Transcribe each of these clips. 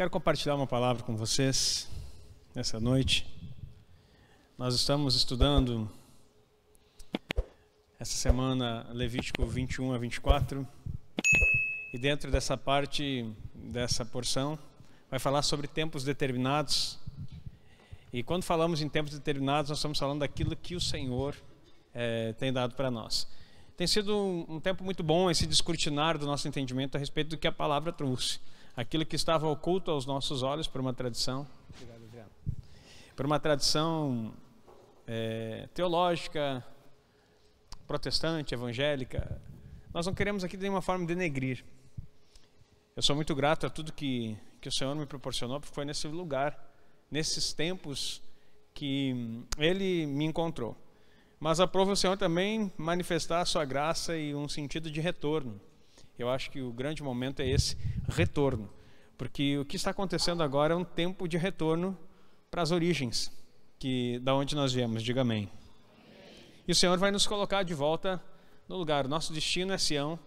Quero compartilhar uma palavra com vocês nessa noite. Nós estamos estudando essa semana Levítico 21 a 24. E dentro dessa parte, dessa porção, vai falar sobre tempos determinados. E quando falamos em tempos determinados, nós estamos falando daquilo que o Senhor é, tem dado para nós. Tem sido um, um tempo muito bom esse descortinar do nosso entendimento a respeito do que a palavra trouxe aquilo que estava oculto aos nossos olhos por uma tradição, por uma tradição é, teológica, protestante, evangélica. Nós não queremos aqui de nenhuma forma denegrir. Eu sou muito grato a tudo que, que o Senhor me proporcionou, porque foi nesse lugar, nesses tempos que hum, Ele me encontrou. Mas aprova o Senhor também manifestar a sua graça e um sentido de retorno eu acho que o grande momento é esse retorno, porque o que está acontecendo agora é um tempo de retorno para as origens, que da onde nós viemos, diga amém. E o Senhor vai nos colocar de volta no lugar. O nosso destino é Sião,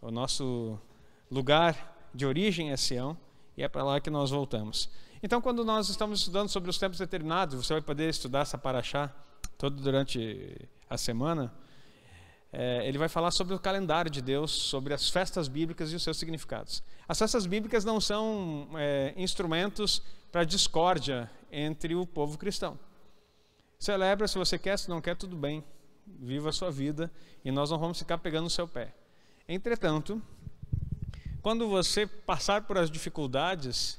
o nosso lugar de origem é Sião, e é para lá que nós voltamos. Então, quando nós estamos estudando sobre os tempos determinados, você vai poder estudar essa paraxá todo durante a semana é, ele vai falar sobre o calendário de Deus, sobre as festas bíblicas e os seus significados. As festas bíblicas não são é, instrumentos para discórdia entre o povo cristão. Celebra se você quer, se não quer, tudo bem. Viva a sua vida e nós não vamos ficar pegando o seu pé. Entretanto, quando você passar por as dificuldades,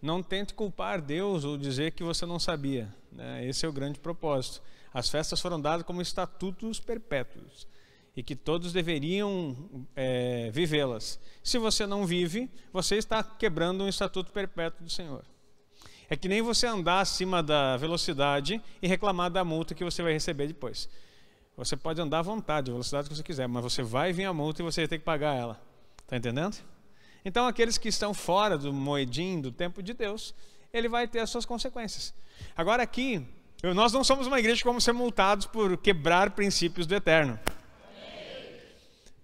não tente culpar Deus ou dizer que você não sabia. Né? Esse é o grande propósito. As festas foram dadas como estatutos perpétuos e que todos deveriam é, vivê-las. Se você não vive, você está quebrando um estatuto perpétuo do Senhor. É que nem você andar acima da velocidade e reclamar da multa que você vai receber depois. Você pode andar à vontade, a velocidade que você quiser, mas você vai vir a multa e você vai ter que pagar ela. Está entendendo? Então, aqueles que estão fora do moedim, do tempo de Deus, ele vai ter as suas consequências. Agora, aqui, nós não somos uma igreja como ser multados por quebrar princípios do eterno.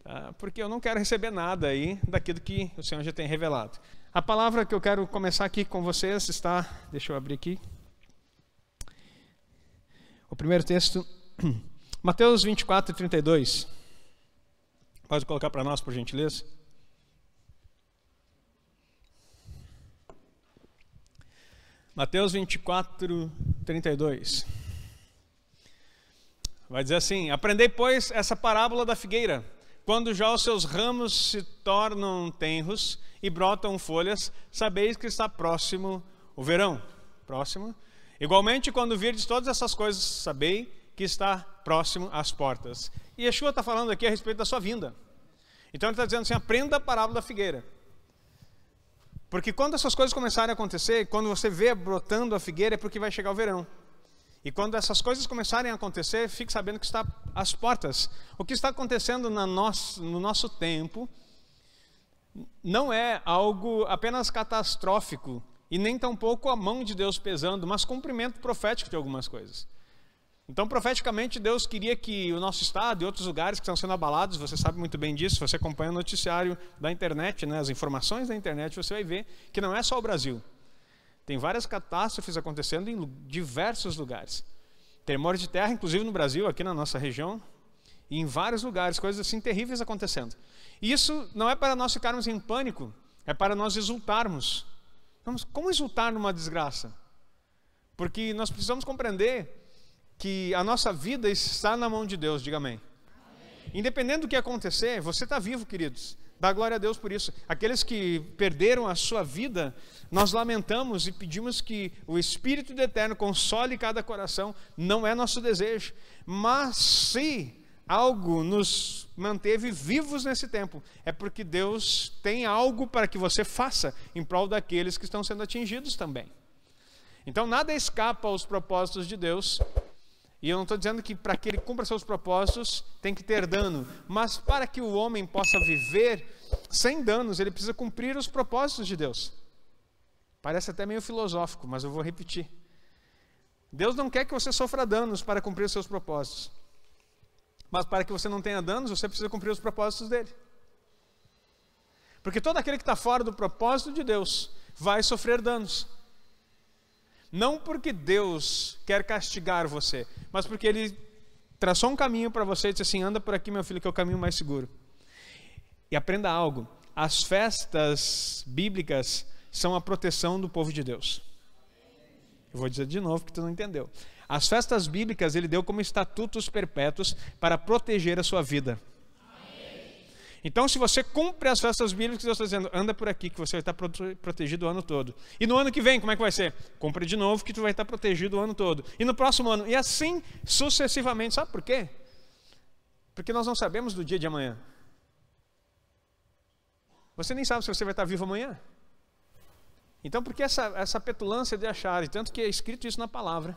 Ah, porque eu não quero receber nada aí daquilo que o Senhor já tem revelado. A palavra que eu quero começar aqui com vocês está, deixa eu abrir aqui. O primeiro texto, Mateus 24, 32. Pode colocar para nós, por gentileza. Mateus 24, 32. Vai dizer assim: Aprendei, pois, essa parábola da figueira. Quando já os seus ramos se tornam tenros e brotam folhas, sabeis que está próximo o verão. Próximo. Igualmente, quando virdes todas essas coisas, sabeis que está próximo às portas. E Yeshua está falando aqui a respeito da sua vinda. Então ele está dizendo assim: aprenda a parábola da figueira. Porque quando essas coisas começarem a acontecer, quando você vê brotando a figueira, é porque vai chegar o verão. E quando essas coisas começarem a acontecer, fique sabendo que está às portas. O que está acontecendo nosso, no nosso tempo não é algo apenas catastrófico e nem tampouco a mão de Deus pesando, mas cumprimento profético de algumas coisas. Então, profeticamente, Deus queria que o nosso estado e outros lugares que estão sendo abalados, você sabe muito bem disso, você acompanha o noticiário da internet, né, as informações da internet, você vai ver que não é só o Brasil. Tem várias catástrofes acontecendo em diversos lugares. Tremores de terra, inclusive no Brasil, aqui na nossa região, e em vários lugares, coisas assim terríveis acontecendo. E isso não é para nós ficarmos em pânico, é para nós exultarmos. Vamos, como exultar numa desgraça? Porque nós precisamos compreender que a nossa vida está na mão de Deus, diga amém. amém. Independente do que acontecer, você está vivo, queridos. Dá glória a Deus por isso. Aqueles que perderam a sua vida, nós lamentamos e pedimos que o Espírito do Eterno console cada coração, não é nosso desejo. Mas se algo nos manteve vivos nesse tempo, é porque Deus tem algo para que você faça em prol daqueles que estão sendo atingidos também. Então nada escapa aos propósitos de Deus e eu não estou dizendo que para que ele cumpra seus propósitos tem que ter dano, mas para que o homem possa viver sem danos, ele precisa cumprir os propósitos de Deus. Parece até meio filosófico, mas eu vou repetir. Deus não quer que você sofra danos para cumprir os seus propósitos. Mas para que você não tenha danos, você precisa cumprir os propósitos dele. Porque todo aquele que está fora do propósito de Deus vai sofrer danos. Não porque Deus quer castigar você, mas porque Ele traçou um caminho para você e disse assim: anda por aqui, meu filho, que é o caminho mais seguro. E aprenda algo: as festas bíblicas são a proteção do povo de Deus. Eu vou dizer de novo que tu não entendeu. As festas bíblicas ele deu como estatutos perpétuos para proteger a sua vida. Então, se você cumpre as festas bíblicas, Deus está dizendo, anda por aqui que você vai estar protegido o ano todo. E no ano que vem, como é que vai ser? Cumpre de novo que tu vai estar protegido o ano todo. E no próximo ano, e assim sucessivamente. Sabe por quê? Porque nós não sabemos do dia de amanhã. Você nem sabe se você vai estar vivo amanhã. Então, por que essa, essa petulância de achar? E tanto que é escrito isso na palavra.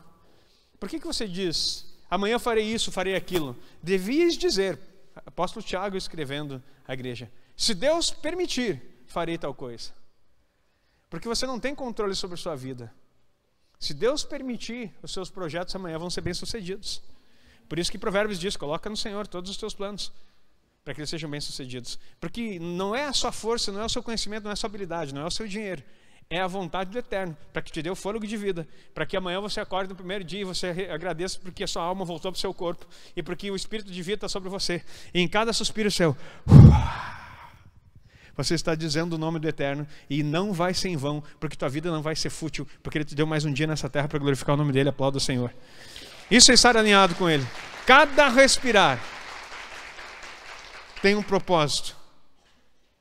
Por que, que você diz, amanhã farei isso, farei aquilo? Devias dizer, apóstolo Tiago escrevendo à igreja: Se Deus permitir, farei tal coisa. Porque você não tem controle sobre a sua vida. Se Deus permitir, os seus projetos amanhã vão ser bem-sucedidos. Por isso que Provérbios diz: coloca no Senhor todos os teus planos, para que eles sejam bem-sucedidos. Porque não é a sua força, não é o seu conhecimento, não é a sua habilidade, não é o seu dinheiro, é a vontade do Eterno, para que te dê o fôlego de vida, para que amanhã você acorde no primeiro dia e você agradeça porque a sua alma voltou para o seu corpo e porque o Espírito de vida está sobre você. E em cada suspiro seu, você está dizendo o nome do Eterno e não vai ser em vão, porque tua vida não vai ser fútil, porque Ele te deu mais um dia nessa terra para glorificar o nome dEle. Aplauda o Senhor. Isso é estar alinhado com Ele. Cada respirar tem um propósito.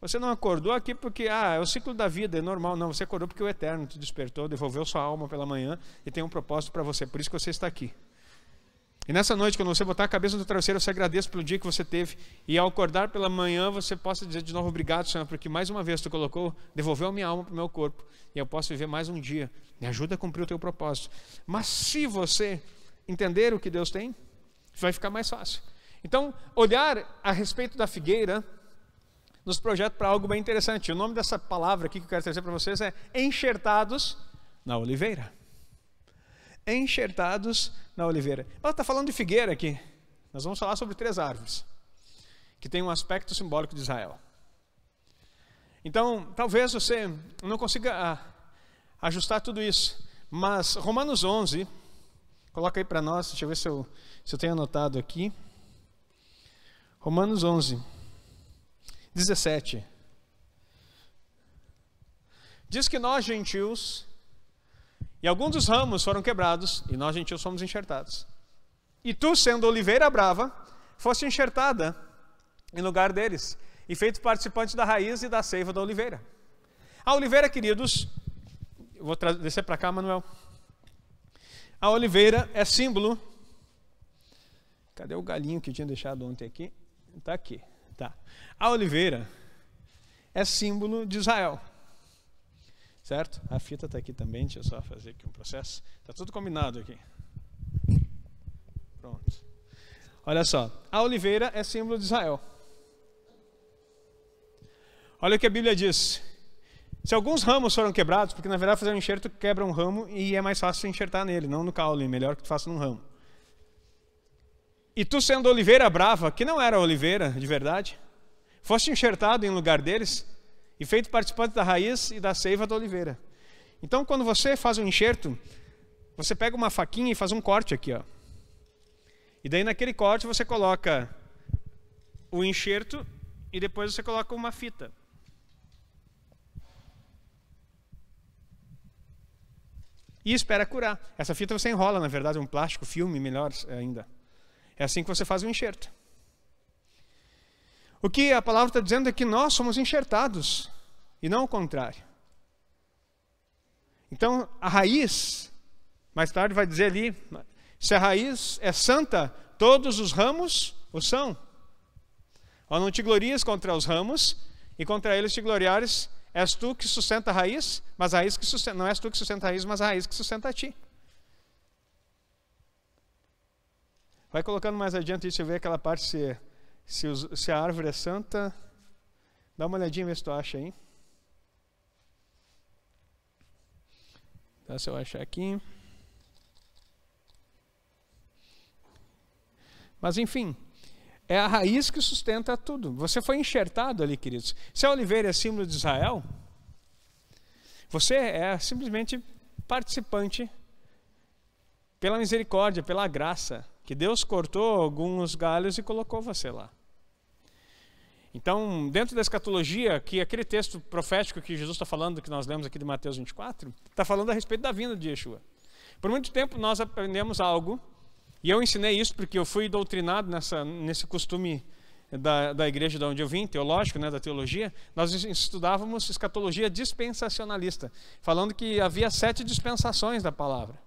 Você não acordou aqui porque, ah, é o ciclo da vida, é normal. Não, você acordou porque o Eterno te despertou, devolveu sua alma pela manhã e tem um propósito para você. Por isso que você está aqui. E nessa noite, quando você botar a cabeça no travesseiro, você agradece pelo dia que você teve. E ao acordar pela manhã, você possa dizer de novo, obrigado, Senhor, porque mais uma vez tu colocou, devolveu a minha alma para o meu corpo. E eu posso viver mais um dia. Me ajuda a cumprir o teu propósito. Mas se você entender o que Deus tem, vai ficar mais fácil. Então, olhar a respeito da figueira nos projeta para algo bem interessante. O nome dessa palavra aqui que eu quero trazer para vocês é enxertados na oliveira. Enxertados na oliveira. Ela está falando de figueira aqui. Nós vamos falar sobre três árvores, que tem um aspecto simbólico de Israel. Então, talvez você não consiga ah, ajustar tudo isso, mas Romanos 11, coloca aí para nós, deixa eu ver se eu, se eu tenho anotado aqui. Romanos 11. 17. Diz que nós, gentios, e alguns dos ramos foram quebrados, e nós, gentios, fomos enxertados. E tu, sendo oliveira brava, foste enxertada em lugar deles, e feito participante da raiz e da seiva da oliveira. A oliveira, queridos, vou descer para cá, Manuel. A oliveira é símbolo. Cadê o galinho que tinha deixado ontem aqui? Está aqui. Tá. A oliveira é símbolo de Israel. Certo? A fita está aqui também, deixa eu só fazer aqui um processo. Está tudo combinado aqui. Pronto. Olha só, a oliveira é símbolo de Israel. Olha o que a Bíblia diz. Se alguns ramos foram quebrados, porque na verdade fazer um enxerto quebra um ramo e é mais fácil enxertar nele, não no caule, melhor que tu faça num ramo. E tu, sendo oliveira brava, que não era oliveira de verdade, foste enxertado em lugar deles e feito participante da raiz e da seiva da oliveira. Então, quando você faz um enxerto, você pega uma faquinha e faz um corte aqui, ó. E daí naquele corte você coloca o enxerto e depois você coloca uma fita. E espera curar. Essa fita você enrola, na verdade, um plástico, filme, melhor é, ainda. É assim que você faz o enxerto. O que a palavra está dizendo é que nós somos enxertados e não o contrário. Então, a raiz, mais tarde vai dizer ali, se a raiz é santa, todos os ramos o são. Ou não te glorias contra os ramos, e contra eles te gloriares, és tu que sustenta a raiz, mas a raiz que sustenta, não és tu que sustenta a raiz, mas a raiz que sustenta a ti. Vai colocando mais adiante e você vê aquela parte se, se, se, a árvore é santa. Dá uma olhadinha ver se tu acha aí. Tá, se eu achar aqui. Mas enfim, é a raiz que sustenta tudo. Você foi enxertado ali, queridos. Se é a oliveira é símbolo de Israel, você é simplesmente participante pela misericórdia, pela graça que Deus cortou alguns galhos e colocou você lá. Então, dentro da escatologia, que é aquele texto profético que Jesus está falando, que nós lemos aqui de Mateus 24, está falando a respeito da vinda de Yeshua. Por muito tempo nós aprendemos algo, e eu ensinei isso porque eu fui doutrinado nessa, nesse costume da, da igreja de onde eu vim, teológico, né, da teologia, nós estudávamos escatologia dispensacionalista, falando que havia sete dispensações da palavra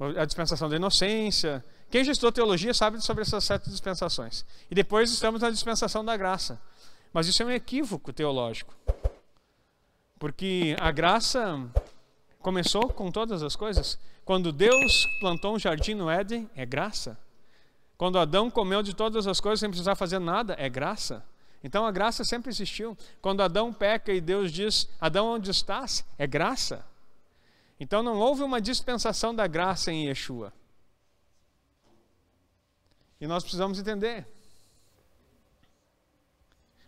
a dispensação da inocência. Quem já estudou teologia sabe sobre essas sete dispensações. E depois estamos na dispensação da graça. Mas isso é um equívoco teológico. Porque a graça começou com todas as coisas. Quando Deus plantou um jardim no Éden, é graça. Quando Adão comeu de todas as coisas sem precisar fazer nada, é graça. Então a graça sempre existiu. Quando Adão peca e Deus diz: Adão, onde estás? É graça. Então não houve uma dispensação da graça em Yeshua. E nós precisamos entender.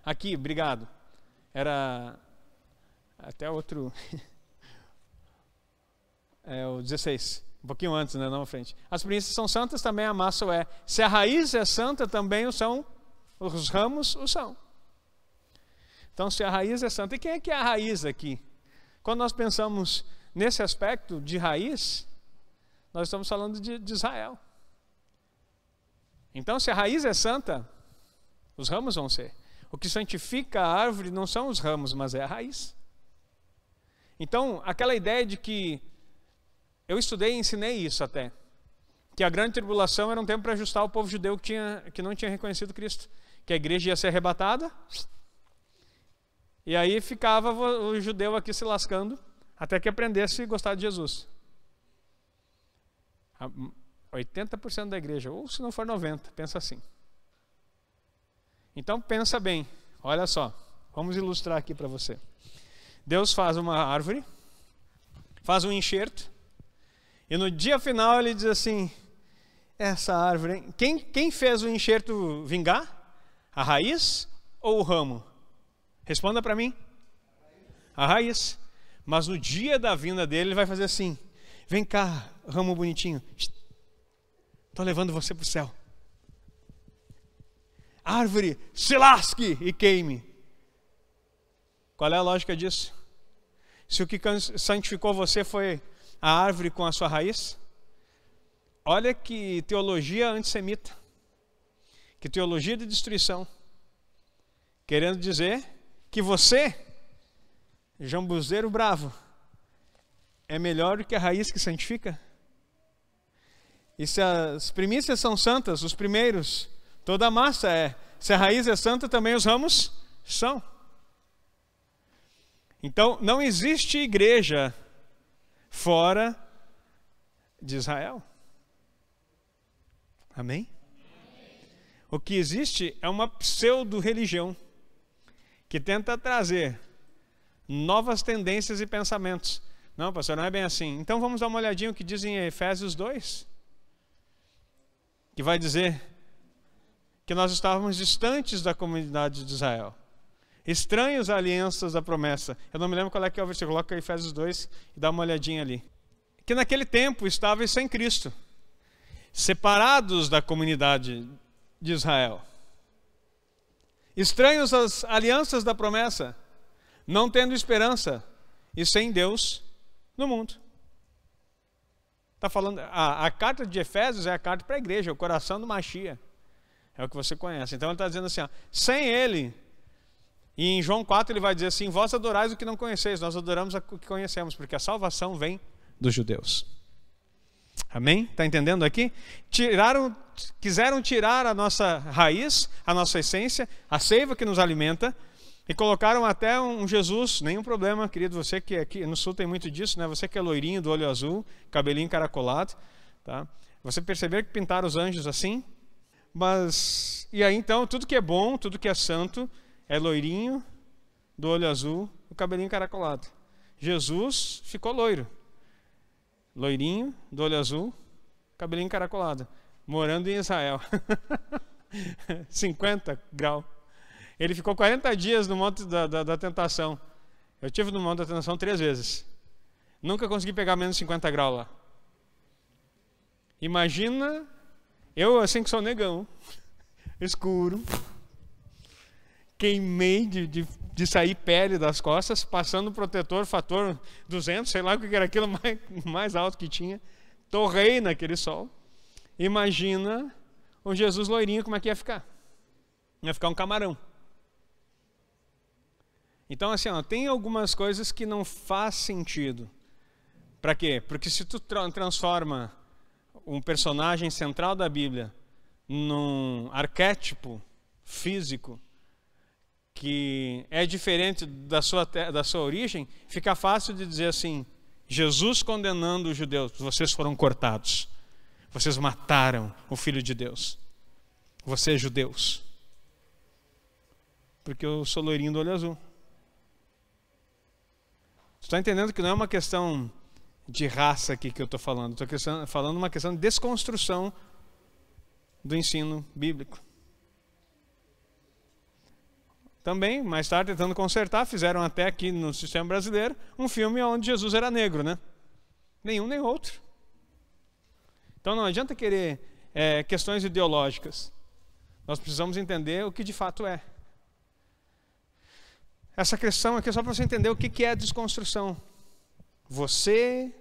Aqui, obrigado. Era até outro. é o 16. Um pouquinho antes, né? Não à frente. As primícias são santas, também a massa o é. Se a raiz é santa, também o são. Os ramos o são. Então, se a raiz é santa. E quem é que é a raiz aqui? Quando nós pensamos nesse aspecto de raiz, nós estamos falando de, de Israel. Então, se a raiz é santa, os ramos vão ser. O que santifica a árvore não são os ramos, mas é a raiz. Então, aquela ideia de que eu estudei e ensinei isso até, que a grande tribulação era um tempo para ajustar o povo judeu que, tinha, que não tinha reconhecido Cristo, que a igreja ia ser arrebatada, e aí ficava o judeu aqui se lascando, até que aprendesse a gostar de Jesus. 80% hum, da igreja, ou se não for 90%, pensa assim. Então pensa bem, olha só, vamos ilustrar aqui para você. Deus faz uma árvore, faz um enxerto, e no dia final ele diz assim: essa árvore, quem, quem fez o enxerto vingar? A raiz ou o ramo? Responda para mim. A raiz. Mas no dia da vinda dele, ele vai fazer assim: Vem cá, ramo bonitinho. Estou levando você para o céu. Árvore, se lasque e queime. Qual é a lógica disso? Se o que santificou você foi a árvore com a sua raiz, olha que teologia antissemita, que teologia de destruição, querendo dizer que você jambuzeiro bravo é melhor do que a raiz que santifica? E se as primícias são santas, os primeiros, toda a massa é. Se a raiz é santa, também os ramos são. Então, não existe igreja fora de Israel. Amém? O que existe é uma pseudo-religião que tenta trazer novas tendências e pensamentos. Não, pastor, não é bem assim. Então vamos dar uma olhadinha o que diz em Efésios 2, que vai dizer que nós estávamos distantes da comunidade de Israel, estranhos às alianças da promessa. Eu não me lembro qual é que é o versículo, coloca Efésios 2 e dá uma olhadinha ali. Que naquele tempo estavam sem Cristo, separados da comunidade de Israel, estranhos às alianças da promessa não tendo esperança e sem Deus no mundo. tá falando, a, a carta de Efésios é a carta para a igreja, é o coração do Machia. É o que você conhece. Então ele está dizendo assim: ó, sem ele, e em João 4 ele vai dizer assim: Vós adorais o que não conheceis, nós adoramos o que conhecemos, porque a salvação vem dos judeus. Amém? Está entendendo aqui? Tiraram, quiseram tirar a nossa raiz, a nossa essência, a seiva que nos alimenta, e colocaram até um Jesus, nenhum problema, querido, você que é aqui no sul tem muito disso, né? Você que é loirinho, do olho azul, cabelinho caracolado, tá? Você perceber que pintaram os anjos assim? Mas e aí então, tudo que é bom, tudo que é santo, é loirinho, do olho azul, o cabelinho caracolado. Jesus ficou loiro. Loirinho, do olho azul, cabelinho caracolado, morando em Israel. 50 graus. Ele ficou 40 dias no monte da, da, da tentação. Eu tive no monte da tentação três vezes. Nunca consegui pegar menos 50 graus lá. Imagina eu assim que sou negão, escuro, queimei de, de, de sair pele das costas, passando protetor fator 200, sei lá o que era aquilo mais, mais alto que tinha. Torrei naquele sol. Imagina o Jesus loirinho como é que ia ficar. Ia ficar um camarão. Então, assim, ó, tem algumas coisas que não faz sentido. Para quê? Porque se tu tra transforma um personagem central da Bíblia num arquétipo físico que é diferente da sua, da sua origem, fica fácil de dizer assim: Jesus condenando os judeus, vocês foram cortados, vocês mataram o Filho de Deus, vocês judeus. Porque eu sou loirinho do olho azul. Você está entendendo que não é uma questão de raça aqui que eu estou falando, estou falando uma questão de desconstrução do ensino bíblico. Também, mais tarde, tentando consertar, fizeram até aqui no sistema brasileiro um filme onde Jesus era negro, né? Nenhum nem outro. Então não adianta querer é, questões ideológicas. Nós precisamos entender o que de fato é essa questão aqui é só para você entender o que é a desconstrução. Você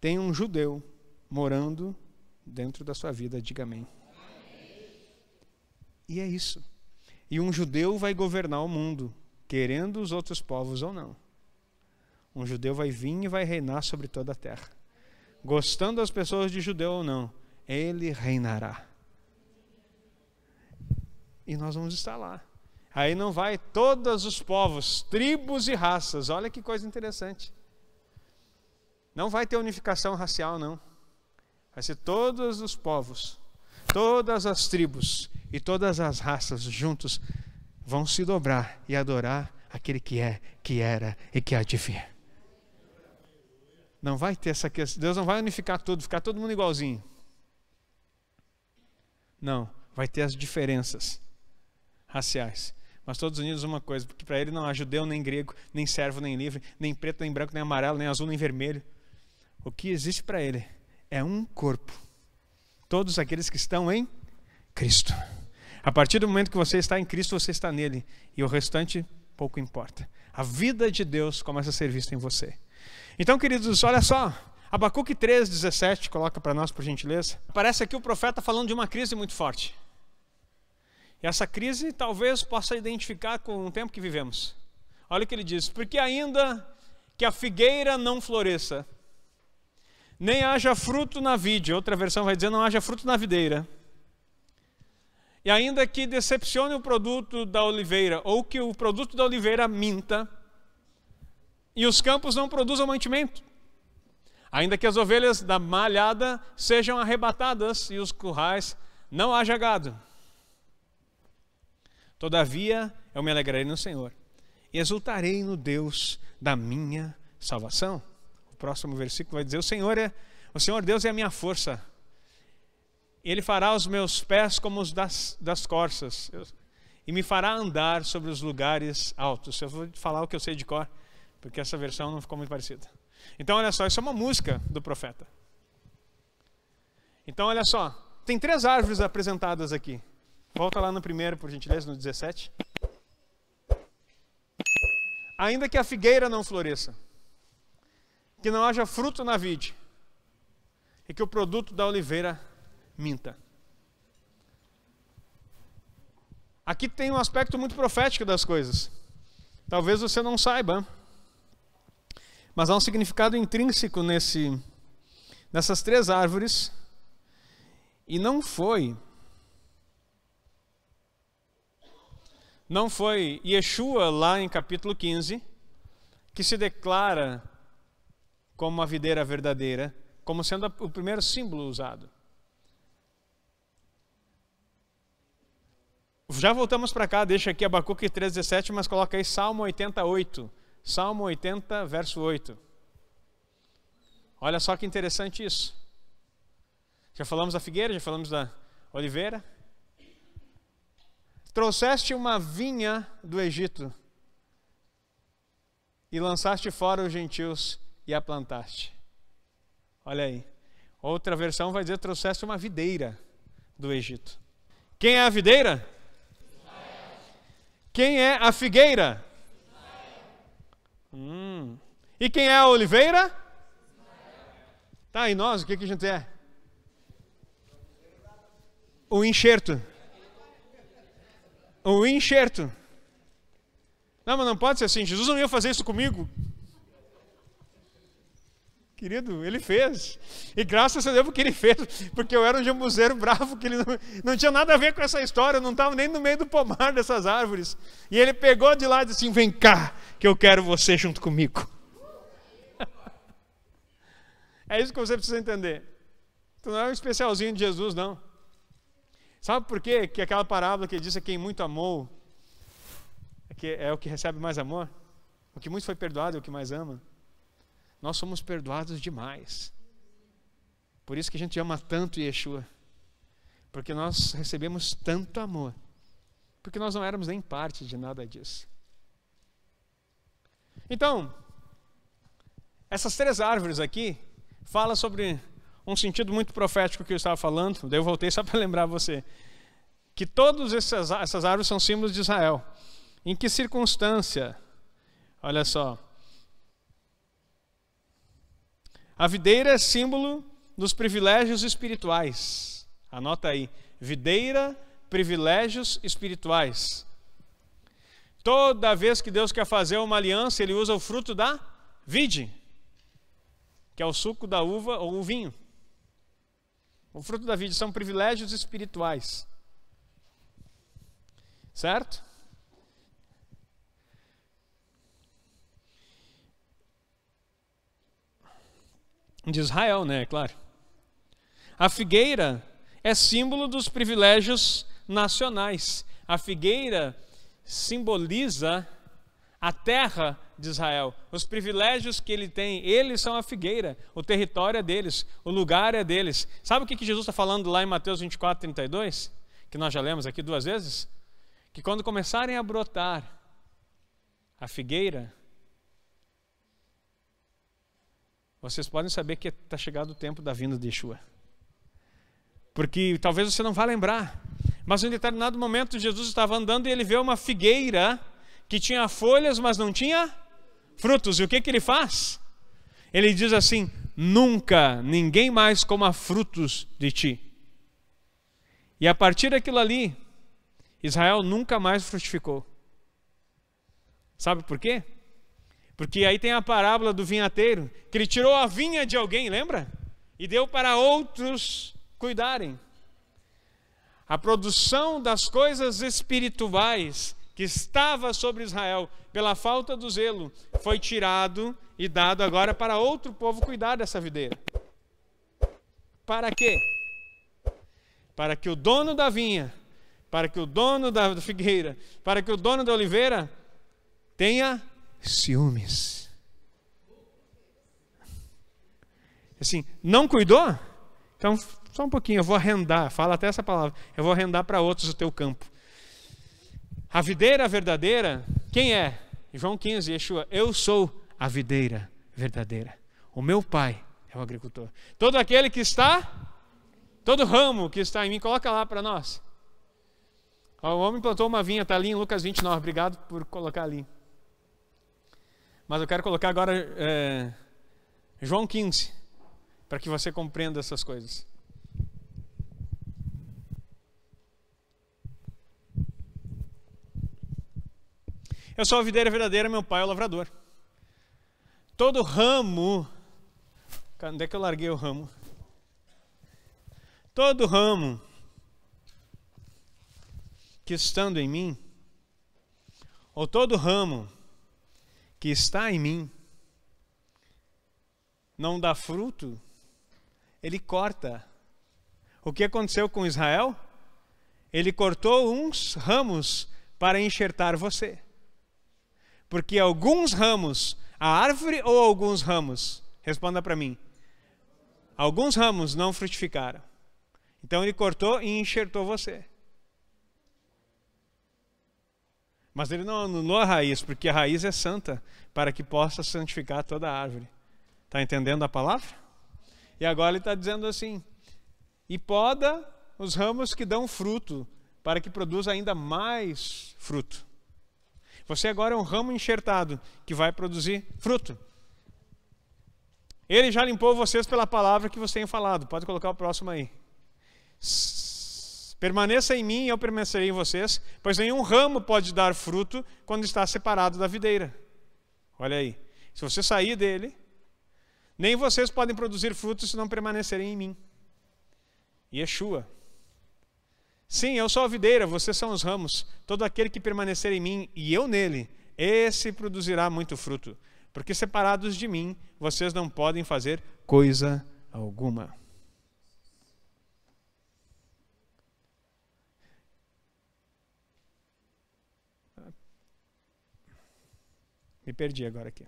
tem um judeu morando dentro da sua vida, diga amém. E é isso. E um judeu vai governar o mundo, querendo os outros povos ou não. Um judeu vai vir e vai reinar sobre toda a terra. Gostando as pessoas de judeu ou não, ele reinará. E nós vamos estar lá. Aí não vai todos os povos, tribos e raças. Olha que coisa interessante. Não vai ter unificação racial, não. Vai ser todos os povos, todas as tribos e todas as raças juntos vão se dobrar e adorar aquele que é, que era e que há de vir. Não vai ter essa questão. Deus não vai unificar tudo, ficar todo mundo igualzinho. Não, vai ter as diferenças raciais mas todos unidos uma coisa, porque para ele não há judeu, nem grego, nem servo, nem livre, nem preto, nem branco, nem amarelo, nem azul, nem vermelho. O que existe para ele é um corpo. Todos aqueles que estão em Cristo. A partir do momento que você está em Cristo, você está nele. E o restante pouco importa. A vida de Deus começa a ser vista em você. Então, queridos, olha só. Abacuque 3,17, coloca para nós, por gentileza. Parece aqui o profeta falando de uma crise muito forte essa crise talvez possa identificar com o tempo que vivemos. Olha o que ele diz: Porque ainda que a figueira não floresça, nem haja fruto na vide, outra versão vai dizer: não haja fruto na videira. E ainda que decepcione o produto da oliveira, ou que o produto da oliveira minta, e os campos não produzam mantimento. Ainda que as ovelhas da malhada sejam arrebatadas e os currais não haja gado. Todavia, eu me alegrarei no Senhor e exultarei no Deus da minha salvação. O próximo versículo vai dizer: O Senhor é o Senhor Deus é a minha força. Ele fará os meus pés como os das, das corças eu, e me fará andar sobre os lugares altos. Eu vou falar o que eu sei de cor, porque essa versão não ficou muito parecida. Então, olha só, isso é uma música do profeta. Então, olha só, tem três árvores apresentadas aqui. Volta lá no primeiro, por gentileza, no 17. Ainda que a figueira não floresça, que não haja fruto na vide, e que o produto da oliveira minta. Aqui tem um aspecto muito profético das coisas. Talvez você não saiba, mas há um significado intrínseco nesse, nessas três árvores. E não foi Não foi Yeshua, lá em capítulo 15, que se declara como a videira verdadeira, como sendo o primeiro símbolo usado. Já voltamos para cá, deixa aqui Abacuque 3,17, mas coloca aí Salmo 88. Salmo 80, verso 8. Olha só que interessante isso. Já falamos da figueira, já falamos da oliveira. Trouxeste uma vinha do Egito e lançaste fora os gentios e a plantaste. Olha aí. Outra versão vai dizer: trouxeste uma videira do Egito. Quem é a videira? Israel. Quem é a figueira? Hum. E quem é a oliveira? Israel. Tá, e nós, o que, que a gente é? O enxerto o enxerto. Não, mas não pode ser assim. Jesus não ia fazer isso comigo. Querido, ele fez. E graças a Deus porque ele fez, porque eu era um jambuzeiro bravo, que ele não, não tinha nada a ver com essa história, eu não estava nem no meio do pomar dessas árvores. E ele pegou de lá e disse assim: Vem cá, que eu quero você junto comigo. É isso que você precisa entender. Tu não é um especialzinho de Jesus, não. Sabe por quê? que aquela parábola que diz é que quem muito amou é, que é o que recebe mais amor? O que muito foi perdoado é o que mais ama. Nós somos perdoados demais. Por isso que a gente ama tanto Yeshua. Porque nós recebemos tanto amor. Porque nós não éramos nem parte de nada disso. Então, essas três árvores aqui fala sobre um sentido muito profético que eu estava falando, daí eu voltei só para lembrar você, que todas essas, essas árvores são símbolos de Israel. Em que circunstância? Olha só. A videira é símbolo dos privilégios espirituais. Anota aí. Videira, privilégios espirituais. Toda vez que Deus quer fazer uma aliança, ele usa o fruto da vide, que é o suco da uva ou o vinho. O fruto da vida são privilégios espirituais. Certo? De Israel, né? É claro. A figueira é símbolo dos privilégios nacionais. A figueira simboliza a terra de Israel, os privilégios que ele tem, eles são a figueira, o território é deles, o lugar é deles. Sabe o que Jesus está falando lá em Mateus 24, 32? Que nós já lemos aqui duas vezes? Que quando começarem a brotar a figueira, vocês podem saber que está chegado o tempo da vinda de Yeshua. Porque talvez você não vá lembrar, mas em determinado momento Jesus estava andando e ele vê uma figueira que tinha folhas, mas não tinha frutos. E o que, que ele faz? Ele diz assim: Nunca ninguém mais coma frutos de ti. E a partir daquilo ali, Israel nunca mais frutificou. Sabe por quê? Porque aí tem a parábola do vinhateiro, que ele tirou a vinha de alguém, lembra? E deu para outros cuidarem. A produção das coisas espirituais que estava sobre Israel pela falta do zelo foi tirado e dado agora para outro povo cuidar dessa videira. Para quê? Para que o dono da vinha, para que o dono da figueira, para que o dono da oliveira tenha ciúmes. Assim, não cuidou? Então, só um pouquinho, eu vou arrendar, fala até essa palavra, eu vou arrendar para outros o teu campo. A videira verdadeira, quem é? João 15, Yeshua, eu sou a videira verdadeira. O meu pai é o agricultor. Todo aquele que está, todo ramo que está em mim, coloca lá para nós. O homem plantou uma vinha, está ali em Lucas 29, obrigado por colocar ali. Mas eu quero colocar agora é, João 15, para que você compreenda essas coisas. Eu sou a videira verdadeira, meu pai é o lavrador. Todo ramo. Onde é que eu larguei o ramo? Todo ramo que estando em mim, ou todo ramo que está em mim, não dá fruto, ele corta. O que aconteceu com Israel? Ele cortou uns ramos para enxertar você. Porque alguns ramos, a árvore ou alguns ramos? Responda para mim. Alguns ramos não frutificaram. Então ele cortou e enxertou você. Mas ele não anulou a raiz, porque a raiz é santa, para que possa santificar toda a árvore. Está entendendo a palavra? E agora ele está dizendo assim: e poda os ramos que dão fruto, para que produza ainda mais fruto. Você agora é um ramo enxertado que vai produzir fruto. Ele já limpou vocês pela palavra que vocês têm falado. Pode colocar o próximo aí. Permaneça em mim e eu permanecerei em vocês, pois nenhum ramo pode dar fruto quando está separado da videira. Olha aí. Se você sair dele, nem vocês podem produzir frutos se não permanecerem em mim. Yeshua. Sim, eu sou a videira, vocês são os ramos. Todo aquele que permanecer em mim e eu nele, esse produzirá muito fruto. Porque separados de mim, vocês não podem fazer coisa alguma. Me perdi agora aqui.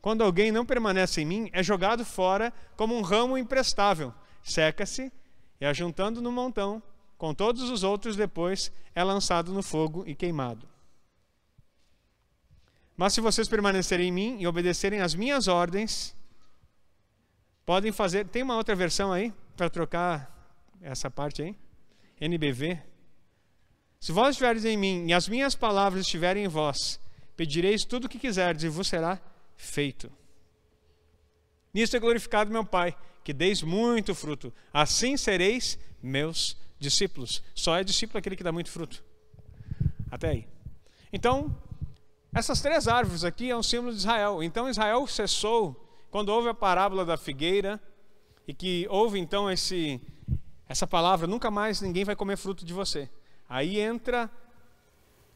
quando alguém não permanece em mim, é jogado fora como um ramo imprestável. Seca-se e, ajuntando no montão, com todos os outros depois, é lançado no fogo e queimado. Mas se vocês permanecerem em mim e obedecerem às minhas ordens, podem fazer. Tem uma outra versão aí para trocar essa parte aí? NBV. Se vós estiverdes em mim e as minhas palavras estiverem em vós, pedireis tudo o que quiserdes e vos será feito. Nisto é glorificado meu Pai, que deis muito fruto. Assim sereis meus discípulos. Só é discípulo aquele que dá muito fruto. Até aí. Então, essas três árvores aqui é um símbolo de Israel. Então Israel cessou quando houve a parábola da figueira e que houve então esse essa palavra nunca mais ninguém vai comer fruto de você. Aí entra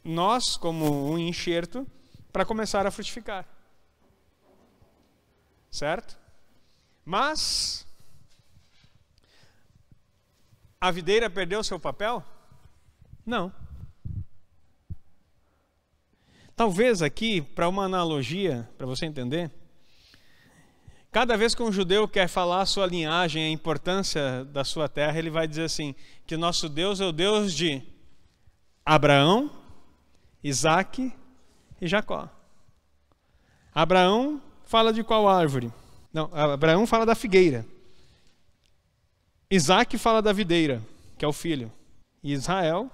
nós como um enxerto para começar a frutificar certo? Mas a videira perdeu seu papel? Não. Talvez aqui, para uma analogia, para você entender, cada vez que um judeu quer falar a sua linhagem, a importância da sua terra, ele vai dizer assim: que nosso Deus é o Deus de Abraão, Isaac e Jacó. Abraão fala de qual árvore? Não, ah, Abraão fala da figueira. Isaac fala da videira, que é o filho. E Israel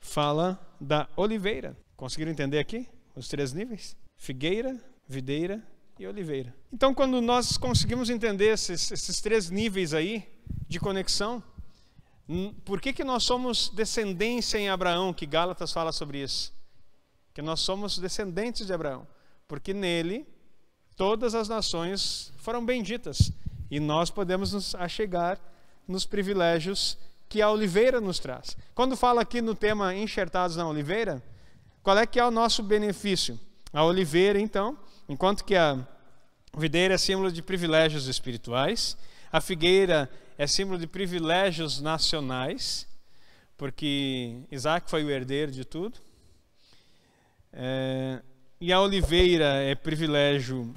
fala da oliveira. Conseguiram entender aqui os três níveis? Figueira, videira e oliveira. Então, quando nós conseguimos entender esses, esses três níveis aí de conexão, por que, que nós somos descendência em Abraão, que Gálatas fala sobre isso? Que nós somos descendentes de Abraão. Porque nele todas as nações foram benditas e nós podemos nos achegar nos privilégios que a oliveira nos traz. Quando fala aqui no tema enxertados na oliveira, qual é que é o nosso benefício? A oliveira, então, enquanto que a videira é símbolo de privilégios espirituais, a figueira é símbolo de privilégios nacionais, porque Isaac foi o herdeiro de tudo. É, e a oliveira é privilégio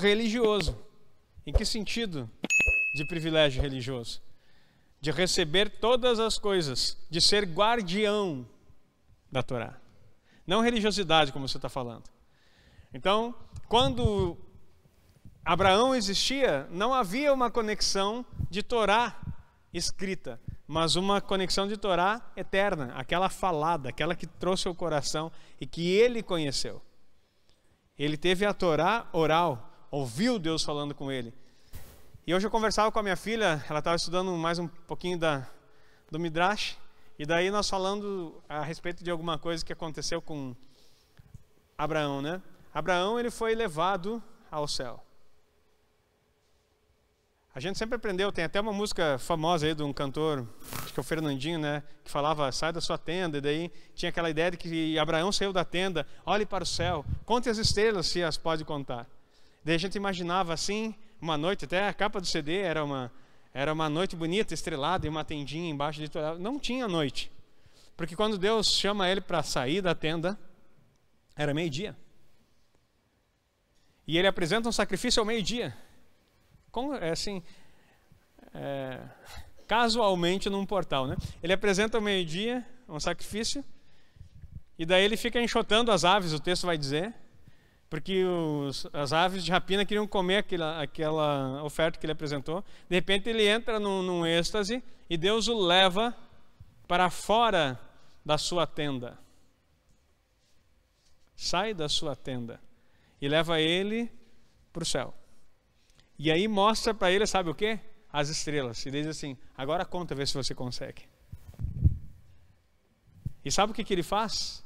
religioso. Em que sentido de privilégio religioso? De receber todas as coisas, de ser guardião da Torá. Não religiosidade, como você está falando. Então, quando Abraão existia, não havia uma conexão de Torá escrita, mas uma conexão de Torá eterna, aquela falada, aquela que trouxe ao coração e que ele conheceu. Ele teve a Torá oral, ouviu Deus falando com ele. E hoje eu conversava com a minha filha, ela estava estudando mais um pouquinho da, do Midrash, e daí nós falando a respeito de alguma coisa que aconteceu com Abraão, né? Abraão ele foi levado ao céu. A gente sempre aprendeu, tem até uma música famosa aí de um cantor, acho que é o Fernandinho, né? Que falava, sai da sua tenda, e daí tinha aquela ideia de que Abraão saiu da tenda, olhe para o céu, conte as estrelas se as pode contar. Daí a gente imaginava assim, uma noite, até a capa do CD era uma, era uma noite bonita, estrelada, e uma tendinha embaixo de tudo. Não tinha noite. Porque quando Deus chama ele para sair da tenda, era meio-dia. E ele apresenta um sacrifício ao meio-dia. É assim, é, casualmente num portal, né? Ele apresenta ao meio-dia um sacrifício, e daí ele fica enxotando as aves, o texto vai dizer porque os, as aves de rapina queriam comer aquela, aquela oferta que ele apresentou. De repente ele entra num, num êxtase e Deus o leva para fora da sua tenda. Sai da sua tenda e leva ele para o céu. E aí mostra para ele, sabe o que? As estrelas. E diz assim: agora conta, veja se você consegue. E sabe o que, que ele faz?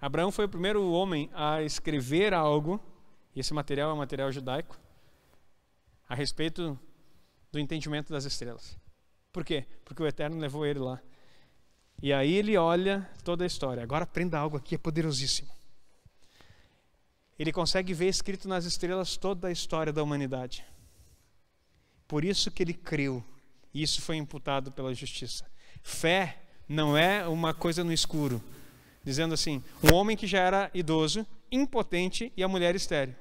Abraão foi o primeiro homem a escrever algo, e esse material é um material judaico, a respeito do entendimento das estrelas. Por quê? Porque o Eterno levou ele lá. E aí ele olha toda a história. Agora aprenda algo aqui, é poderosíssimo. Ele consegue ver escrito nas estrelas toda a história da humanidade. Por isso que ele creu. E isso foi imputado pela justiça. Fé não é uma coisa no escuro dizendo assim: um homem que já era idoso, impotente e a mulher estéreo.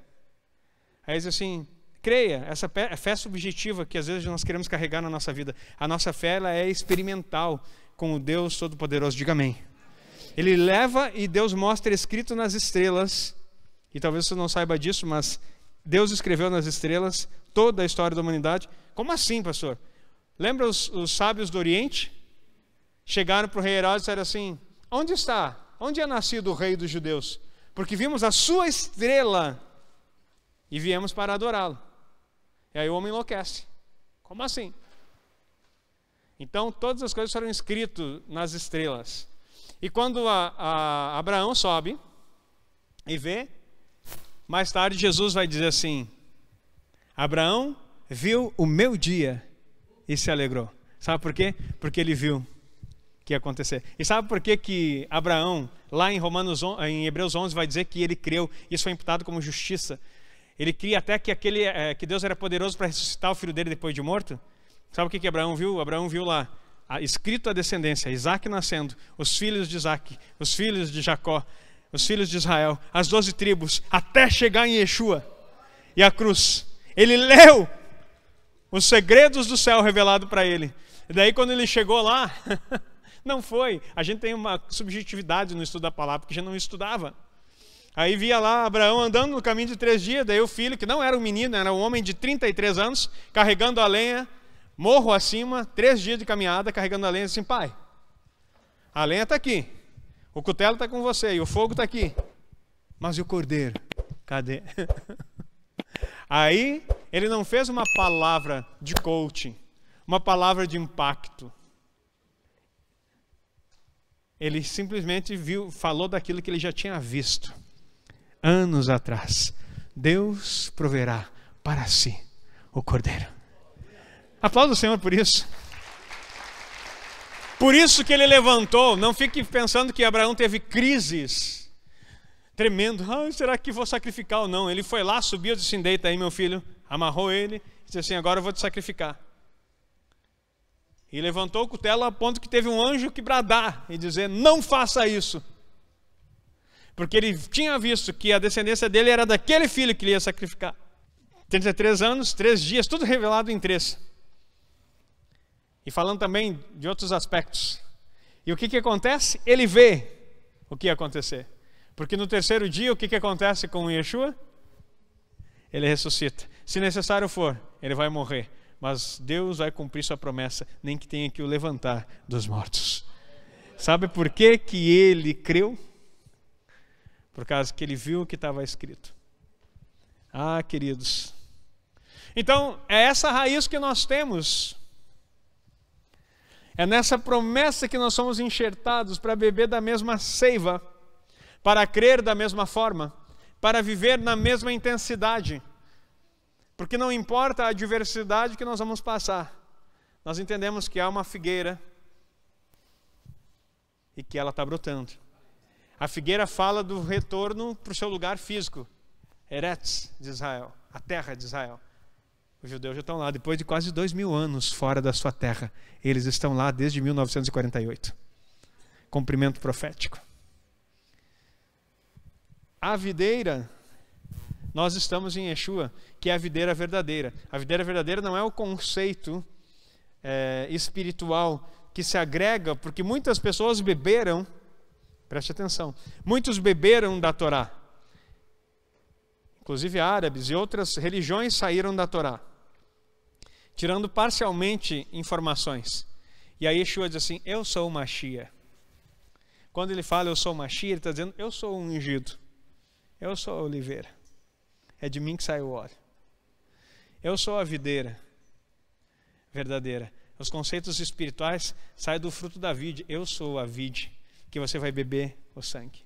Aí diz assim: creia, essa fé subjetiva que às vezes nós queremos carregar na nossa vida, a nossa fé ela é experimental com o Deus Todo-Poderoso. Diga amém. Ele leva e Deus mostra escrito nas estrelas, e talvez você não saiba disso, mas Deus escreveu nas estrelas toda a história da humanidade. Como assim, pastor? Lembra os, os sábios do Oriente? Chegaram para o rei Herodes e disseram assim: Onde está onde é nascido o rei dos judeus? Porque vimos a sua estrela e viemos para adorá-lo. E aí o homem enlouquece. Como assim? Então todas as coisas foram escritas nas estrelas. E quando a, a Abraão sobe e vê, mais tarde Jesus vai dizer assim: Abraão viu o meu dia e se alegrou. Sabe por quê? Porque ele viu que ia acontecer. E sabe por que, que Abraão, lá em, Romanos, em Hebreus 11, vai dizer que ele creu, isso foi imputado como justiça? Ele cria até que, aquele, é, que Deus era poderoso para ressuscitar o filho dele depois de morto? Sabe o que, que Abraão viu? Abraão viu lá, a, escrito a descendência, Isaac nascendo, os filhos de Isaac, os filhos de Jacó, os filhos de Israel, as doze tribos, até chegar em Yeshua e a cruz. Ele leu os segredos do céu revelado para ele. E daí quando ele chegou lá, Não foi. A gente tem uma subjetividade no estudo da palavra, porque a gente não estudava. Aí via lá Abraão andando no caminho de três dias, daí o filho, que não era um menino, era um homem de 33 anos, carregando a lenha, morro acima, três dias de caminhada, carregando a lenha, assim, pai, a lenha está aqui, o cutelo está com você e o fogo está aqui, mas e o cordeiro? Cadê? Aí ele não fez uma palavra de coaching, uma palavra de impacto. Ele simplesmente viu, falou daquilo que ele já tinha visto anos atrás. Deus proverá para si o cordeiro. Aplauda o Senhor por isso. Por isso que ele levantou. Não fique pensando que Abraão teve crises tremendo. Ah, será que vou sacrificar ou não? Ele foi lá, subiu, disse: assim, Deita aí, meu filho. Amarrou ele, disse assim: Agora eu vou te sacrificar. E levantou o cutelo a ponto que teve um anjo que bradar e dizer: Não faça isso. Porque ele tinha visto que a descendência dele era daquele filho que ele ia sacrificar. 33 anos, três dias, tudo revelado em 3. E falando também de outros aspectos. E o que, que acontece? Ele vê o que ia acontecer. Porque no terceiro dia, o que, que acontece com Yeshua? Ele ressuscita. Se necessário for, ele vai morrer mas Deus vai cumprir sua promessa, nem que tenha que o levantar dos mortos. Sabe por que, que ele creu? Por causa que ele viu o que estava escrito. Ah, queridos. Então, é essa raiz que nós temos. É nessa promessa que nós somos enxertados para beber da mesma seiva, para crer da mesma forma, para viver na mesma intensidade. Porque não importa a adversidade que nós vamos passar, nós entendemos que há uma figueira e que ela está brotando. A figueira fala do retorno para o seu lugar físico, Eretz de Israel, a terra de Israel. Os judeus já estão lá, depois de quase dois mil anos fora da sua terra. Eles estão lá desde 1948. Cumprimento profético. A videira nós estamos em Yeshua, que é a videira verdadeira. A videira verdadeira não é o conceito é, espiritual que se agrega, porque muitas pessoas beberam, preste atenção, muitos beberam da Torá. Inclusive árabes e outras religiões saíram da Torá, tirando parcialmente informações. E aí Yeshua diz assim: Eu sou o Mashiach. Quando ele fala eu sou o Mashiach, ele está dizendo: Eu sou um ungido, eu sou a oliveira é de mim que sai o óleo. Eu sou a videira verdadeira. Os conceitos espirituais saem do fruto da vide. Eu sou a vide que você vai beber o sangue.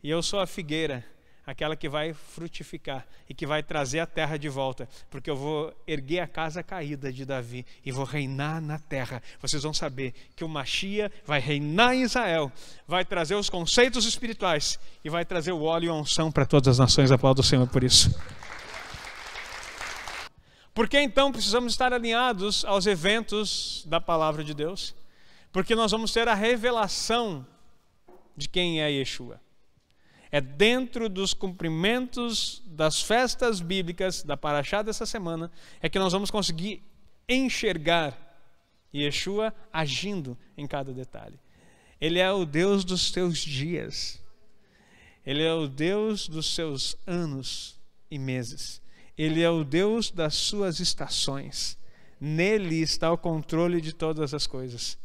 E eu sou a figueira aquela que vai frutificar e que vai trazer a terra de volta, porque eu vou erguer a casa caída de Davi e vou reinar na terra. Vocês vão saber que o Machia vai reinar em Israel, vai trazer os conceitos espirituais e vai trazer o óleo e a unção para todas as nações. Aplauda o Senhor por isso. Por que então precisamos estar alinhados aos eventos da palavra de Deus? Porque nós vamos ter a revelação de quem é Yeshua é dentro dos cumprimentos das festas bíblicas da Paraxá dessa semana, é que nós vamos conseguir enxergar Yeshua agindo em cada detalhe. Ele é o Deus dos teus dias. Ele é o Deus dos seus anos e meses. Ele é o Deus das suas estações. Nele está o controle de todas as coisas.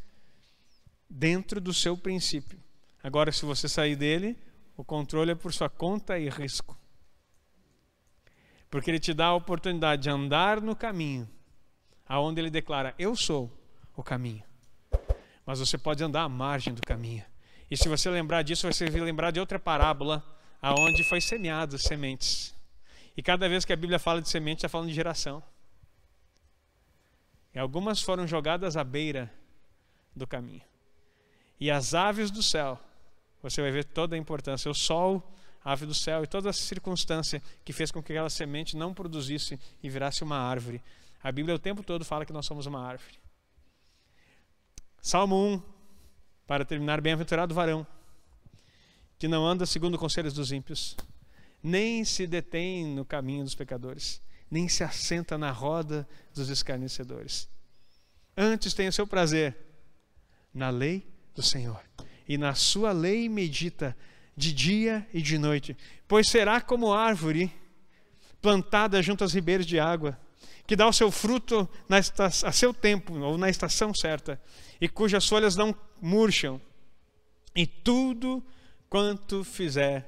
Dentro do seu princípio. Agora, se você sair dele, o controle é por sua conta e risco. Porque ele te dá a oportunidade de andar no caminho, aonde ele declara: Eu sou o caminho. Mas você pode andar à margem do caminho. E se você lembrar disso, você vai lembrar de outra parábola, aonde foi semeado sementes. E cada vez que a Bíblia fala de semente, está falando de geração. E algumas foram jogadas à beira do caminho. E as aves do céu você vai ver toda a importância. O sol, a ave do céu e toda a circunstância que fez com que aquela semente não produzisse e virasse uma árvore. A Bíblia o tempo todo fala que nós somos uma árvore. Salmo 1, para terminar, bem-aventurado varão, que não anda segundo conselhos dos ímpios, nem se detém no caminho dos pecadores, nem se assenta na roda dos escarnecedores. Antes tem o seu prazer na lei do Senhor e na sua lei medita de dia e de noite, pois será como árvore plantada junto às ribeiras de água, que dá o seu fruto a seu tempo ou na estação certa, e cujas folhas não murcham, e tudo quanto fizer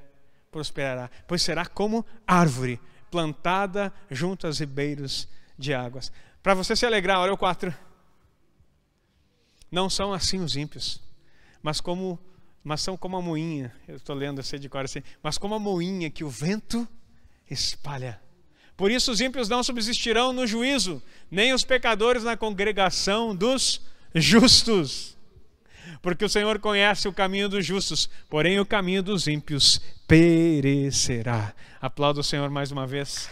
prosperará, pois será como árvore plantada junto às ribeiras de águas. Para você se alegrar, olha o 4. Não são assim os ímpios mas como mas são como a moinha. Eu estou lendo essa de cor assim, mas como a moinha que o vento espalha. Por isso os ímpios não subsistirão no juízo, nem os pecadores na congregação dos justos. Porque o Senhor conhece o caminho dos justos, porém o caminho dos ímpios perecerá. Aplauda o Senhor mais uma vez.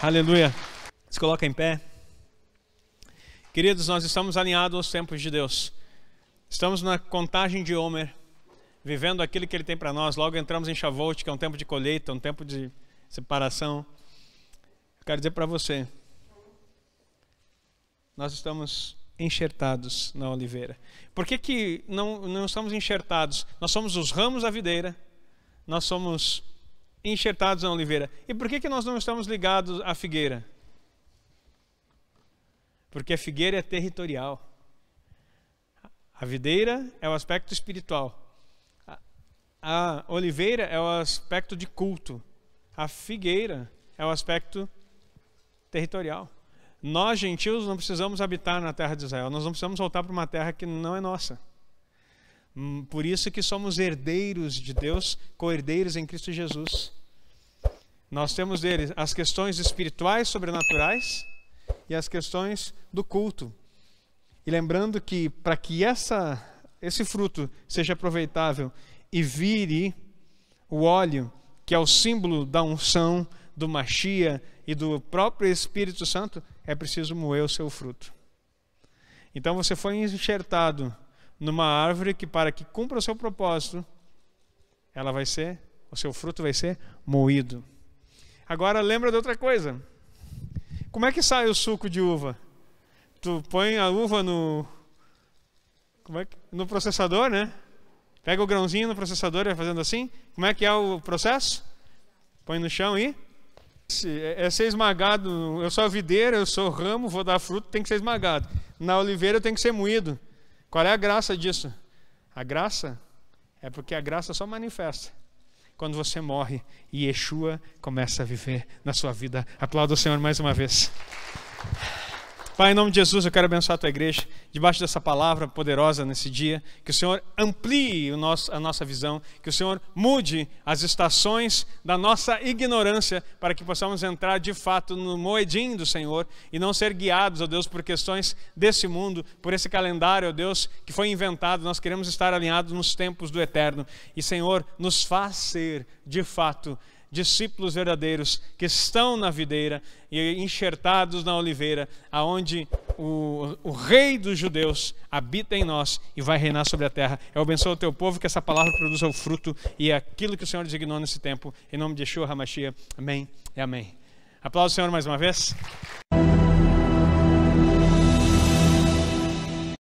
Aleluia. Se coloca em pé. Queridos, nós estamos alinhados aos tempos de Deus. Estamos na contagem de Homer, vivendo aquilo que ele tem para nós. Logo entramos em Shavuot, que é um tempo de colheita, um tempo de separação. Eu quero dizer para você, nós estamos enxertados na oliveira. Por que, que não, não estamos enxertados? Nós somos os ramos da videira, nós somos enxertados na oliveira. E por que, que nós não estamos ligados à figueira? Porque a figueira é territorial. A videira é o aspecto espiritual. A oliveira é o aspecto de culto. A figueira é o aspecto territorial. Nós, gentios, não precisamos habitar na terra de Israel. Nós não precisamos voltar para uma terra que não é nossa. Hum, por isso que somos herdeiros de Deus, co-herdeiros em Cristo Jesus. Nós temos dele as questões espirituais sobrenaturais e as questões do culto, e lembrando que para que essa, esse fruto seja aproveitável e vire o óleo, que é o símbolo da unção, do Machia e do próprio Espírito Santo, é preciso moer o seu fruto. Então você foi enxertado numa árvore que, para que cumpra o seu propósito, ela vai ser, o seu fruto vai ser moído. Agora lembra de outra coisa. Como é que sai o suco de uva? tu põe a uva no como é que, no processador, né? Pega o grãozinho no processador e vai fazendo assim. Como é que é o processo? Põe no chão e é, é ser esmagado. Eu sou a videira, eu sou o ramo, vou dar fruto, tem que ser esmagado. Na oliveira tem que ser moído. Qual é a graça disso? A graça é porque a graça só manifesta quando você morre e Yeshua começa a viver na sua vida. Aplauda o Senhor mais uma vez. Pai, em nome de Jesus, eu quero abençoar a tua igreja, debaixo dessa palavra poderosa nesse dia, que o Senhor amplie o nosso, a nossa visão, que o Senhor mude as estações da nossa ignorância, para que possamos entrar de fato no moedim do Senhor e não ser guiados, ó Deus, por questões desse mundo, por esse calendário, ó Deus, que foi inventado. Nós queremos estar alinhados nos tempos do eterno. E, Senhor, nos faz ser de fato discípulos verdadeiros que estão na videira e enxertados na oliveira, aonde o, o rei dos judeus habita em nós e vai reinar sobre a terra. Eu abençoo o teu povo, que essa palavra produza o fruto e é aquilo que o Senhor designou nesse tempo. Em nome de Yeshua HaMashiach. Amém e amém. Aplausos, Senhor, mais uma vez.